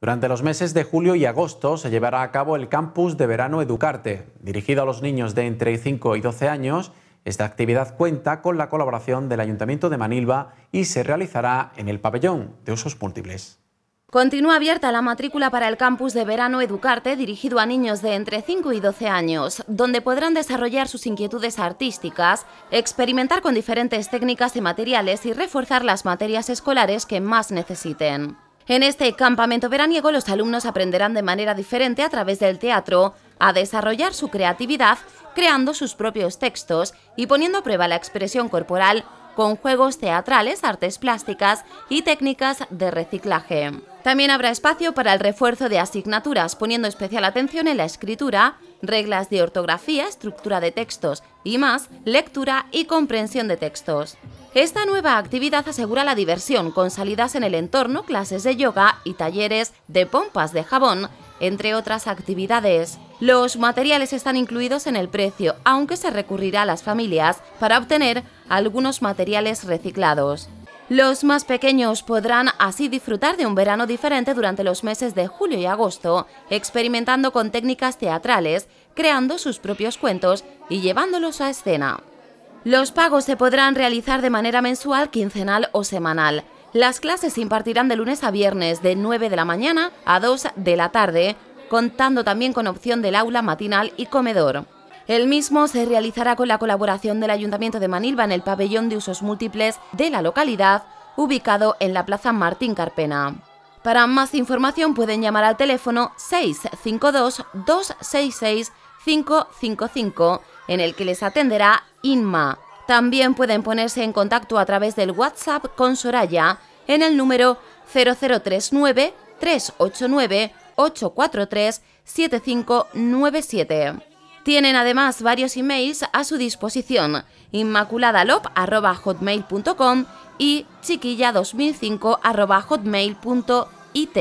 Durante los meses de julio y agosto se llevará a cabo el campus de verano Educarte, dirigido a los niños de entre 5 y 12 años. Esta actividad cuenta con la colaboración del Ayuntamiento de Manilva y se realizará en el pabellón de usos múltiples. Continúa abierta la matrícula para el campus de verano Educarte dirigido a niños de entre 5 y 12 años, donde podrán desarrollar sus inquietudes artísticas, experimentar con diferentes técnicas y materiales y reforzar las materias escolares que más necesiten. En este campamento veraniego los alumnos aprenderán de manera diferente a través del teatro a desarrollar su creatividad creando sus propios textos y poniendo a prueba la expresión corporal con juegos teatrales, artes plásticas y técnicas de reciclaje. También habrá espacio para el refuerzo de asignaturas, poniendo especial atención en la escritura, reglas de ortografía, estructura de textos y más, lectura y comprensión de textos. Esta nueva actividad asegura la diversión con salidas en el entorno, clases de yoga y talleres de pompas de jabón, entre otras actividades. Los materiales están incluidos en el precio, aunque se recurrirá a las familias para obtener algunos materiales reciclados. Los más pequeños podrán así disfrutar de un verano diferente durante los meses de julio y agosto, experimentando con técnicas teatrales, creando sus propios cuentos y llevándolos a escena. Los pagos se podrán realizar de manera mensual, quincenal o semanal. Las clases se impartirán de lunes a viernes de 9 de la mañana a 2 de la tarde, contando también con opción del aula matinal y comedor. El mismo se realizará con la colaboración del Ayuntamiento de Manilva en el pabellón de usos múltiples de la localidad, ubicado en la Plaza Martín Carpena. Para más información pueden llamar al teléfono 652 266 555, en el que les atenderá Inma. También pueden ponerse en contacto a través del WhatsApp con Soraya en el número 0039 389 843 7597. Tienen además varios emails a su disposición, inmaculadalop.hotmail.com y chiquilla2005.hotmail.it.